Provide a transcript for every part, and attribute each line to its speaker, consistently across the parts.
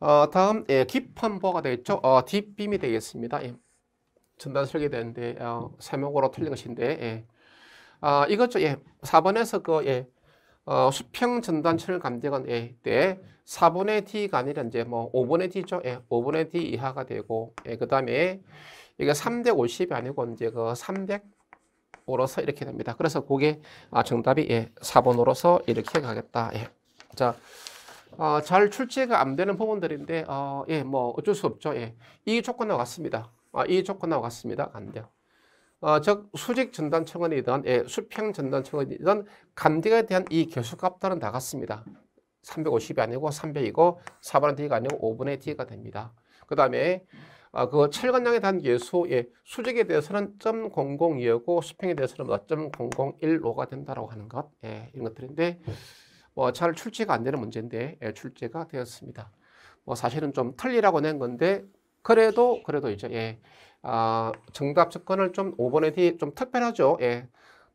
Speaker 1: 어, 다음 예, 딥함버가 되겠죠. 어, 딥빔이 되겠습니다. 예. 전단 설계되는데 어, 세목으로 틀린 것인데 예. 아, 이것죠. 예. 4번에서 그 예. 어, 수평 전단철 감정은 예, 때 4분의 d가 아니라 이제 뭐 5분의 d죠. 예, 5분의 d 이하가 되고 예, 그다음에 이게 350이 아니고 이제 그 300으로서 이렇게 됩니다. 그래서 그게 아, 정답이 예, 4번으로서 이렇게 가겠다. 예. 자. 어, 잘 출제가 안 되는 부분들인데 어, 예, 뭐 어쩔 수 없죠. 예. 이조건나왔습니다 아, 이조건나왔습니다안 돼요. 어, 즉 수직 전단 청원이든 예, 수평 전단 청원이든 감기에 대한 이 개수값들은 다갔습니다 350이 아니고 300이고 4분의 D가 아니고 5분의 D가 됩니다. 그 다음에 어, 그 철근량에 대한 개수 예, 수직에 대해서는 0.002고 수평에 대해서는 0.001로가 뭐 된다고 하는 것 예, 이런 것들인데 뭐잘 출제가 안 되는 문제인데 예, 출제가 되었습니다. 뭐 사실은 좀 틀리라고 낸 건데 그래도 그래도 이제 예. 아, 정답 접근을 좀 5번의 D 좀 특별하죠. 예.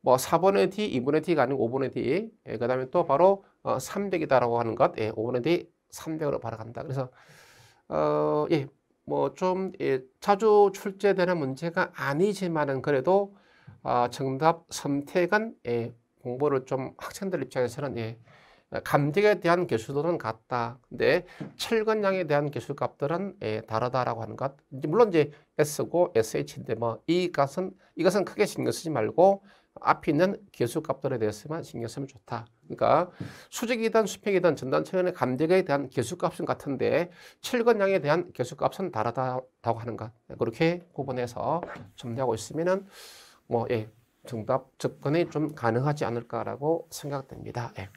Speaker 1: 뭐 4번의 D, 2번의 D가 아니고 5번의 D. 예, 그다음에 또 바로 어, 300이다라고 하는 것. 예, 5번의 D 300으로 바로 간다. 그래서 어, 예. 뭐좀 예, 자주 출제되는 문제가 아니지만은 그래도 아, 정답 선택은 예, 공부를 좀 학생들 입장에서는 예, 감격에 대한 개수도는 같다. 근데 철근량에 대한 개수값들은 예, 다르다라고 하는 것. 물론 이제 S고 SH인데 뭐이 것은 이것은 크게 신경 쓰지 말고 앞에 있는 개수값들에 대해서만 신경 쓰면 좋다. 그러니까 수직이든 수평이든 전단체근의 감격에 대한 개수값은 같은데 철근량에 대한 개수값은 다르다고 하는 것. 예, 그렇게 구분해서 정리하고 있으면은 뭐 예, 정답 접근이 좀 가능하지 않을까라고 생각됩니다. 예.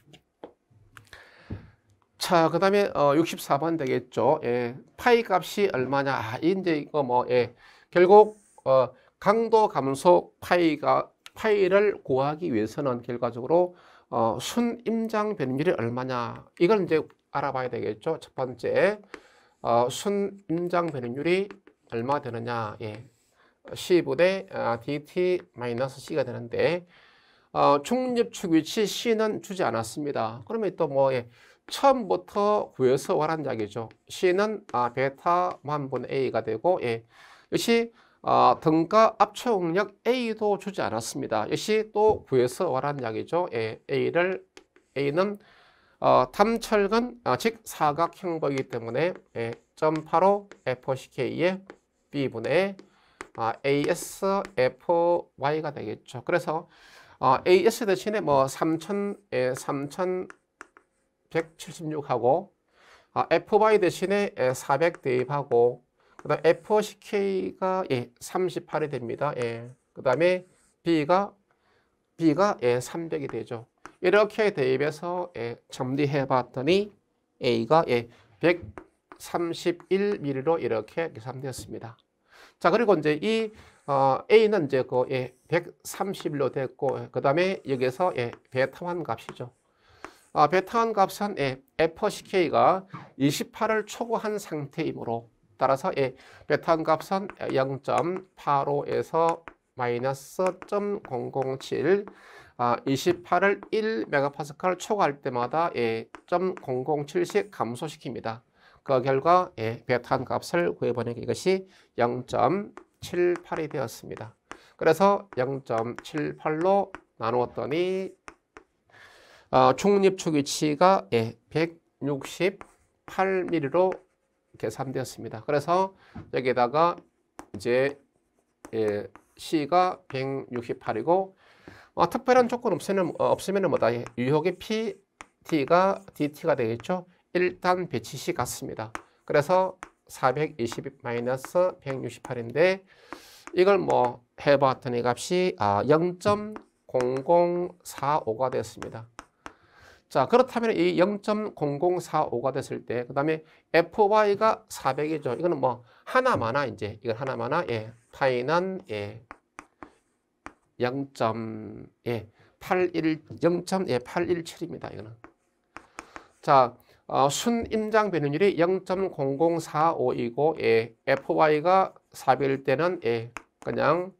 Speaker 1: 자, 그 다음에 어, 64번 되겠죠. 예, 파이 값이 얼마냐. 아, 이제 이거 뭐, 예, 결국 어, 강도 감소 파이가 파이를 구하기 위해서는 결과적으로 어, 순임장 변율이 얼마냐. 이걸 이제 알아봐야 되겠죠. 첫 번째, 어, 순임장 변율이 얼마 되느냐. 예, c 부대 아, DT 마이너스 C가 되는데 어, 중립축 위치 C는 주지 않았습니다. 그러면 또 뭐, 예, 처음부터 구해서 원한 약이죠. C는 아, 베타 만분 A가 되고 예. 역시 아, 등가 압축 력 A도 주지 않았습니다. 역시 또 구해서 원한 약이죠. 예. A를 A는 어, 탐철근 아, 즉 사각형부이기 때문에 예. 점파로 FCK의 B분의 아, AS FY가 되겠죠. 그래서 어, 아, AS 대신에 뭐 3000, 예, 3000 176하고 아, F y 대신에 400 대입하고 그다음 F CK가 예, 38이 됩니다. 예. 그다음에 B가 B가 예, 300이 되죠. 이렇게 대입해서 예, 정리해 봤더니 A가 예, 131mm로 이렇게 계산되었습니다. 자, 그리고 이제 이 어, A는 이제 그 예, 131로 됐고 그다음에 여기서 예, 베타환 값이죠. 아, 베타한 값은 예, f ck가 28을 초과한 상태이므로 따라서 예, 베타한 값은 0.85에서 마이너스 0.007 아, 28을 1메가파스칼 초과할 때마다 예, 0.007씩 감소시킵니다. 그 결과 예, 베타 한 값을 구해보는 이것이 0.78이 되었습니다. 그래서 0.78로 나누었더니 어, 중립축 위치가 예, 168mm로 계산되었습니다. 그래서 여기에다가 이제 예, C가 168이고 어, 특별한 조건 없으면 어, 없으면 뭐다 예, 유효기 P, T가 DT가 되겠죠. 일단 배치 시 같습니다. 그래서 420 마이너스 168인데 이걸 뭐 해봤더니 값이 아, 0.0045가 되었습니다 자, 그렇다면 이 0.0045가 됐을 때, 그 다음에 FY가 400이죠. 이거는 뭐, 하나마나, 이제, 이건 하나마나, 예, 파이난, 예, 0. 예, 81, 0.817입니다. 예, 이거는. 자, 어, 순 임장 변동률이 0.0045이고, 예, FY가 400일 때는, 예, 그냥,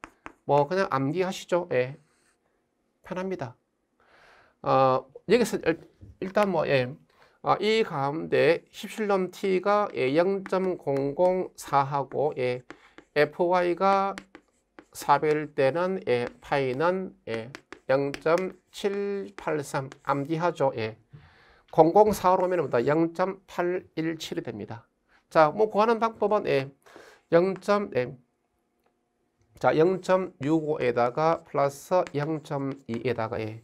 Speaker 1: 뭐, 그냥 암기하시죠. 예, 편합니다. 어, 여기서 일단 뭐, 예. 아, 이 가운데 1 7럼 t가 예, 0.004하고 예, fy가 4배일 때는 예, 파이는 예, 0.783 암기하죠. 예. 004로 오면 0.817이 됩니다. 자, 뭐 구하는 방법은 예, 0. 예, 자, 0.65에다가 플러스 0.2에다가 예.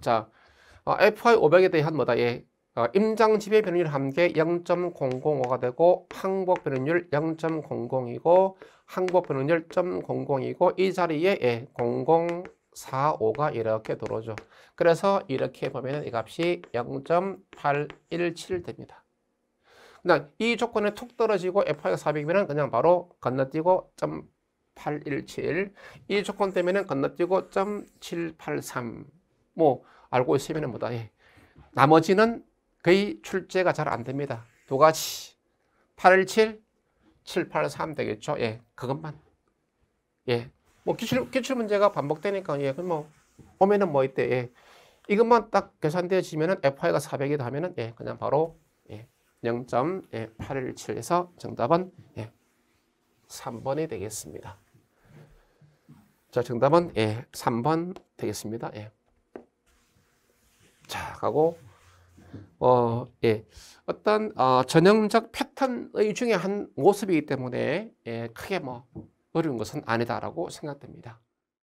Speaker 1: 자, 어, FI500에 대한 뭐다 예. 어, 임장 지배 변율 함께 0.005가 되고 항복 변율 0.00이고 항복 변율 0.00이고 이 자리에 예, 0045가 이렇게 들어오죠. 그래서 이렇게 보면 이 값이 0.817 됩니다. 이 조건에 툭 떨어지고 FI가 400이면 그냥 바로 건너뛰고 0.817이 조건 때문에 건너뛰고 0.783뭐 알고 있으면 뭐다. 예. 나머지는 거의 출제가 잘 안 됩니다. 두 가지. 817, 783 되겠죠. 예. 그것만. 예. 뭐 기출, 기출 문제가 반복되니까, 예. 그럼 뭐, 오면은 뭐 이때, 예. 이것만 딱 계산되어지면은 FI가 400이다 하면은, 예. 그냥 바로, 예. 0.817에서 정답은, 예. 3번이 되겠습니다. 자, 정답은, 예. 3번 되겠습니다. 예. 하고 어, 예. 어떤 어, 전형적 패턴의 중에 한 모습이기 때문에 예, 크게 뭐 어려운 것은 아니다라고 생각됩니다.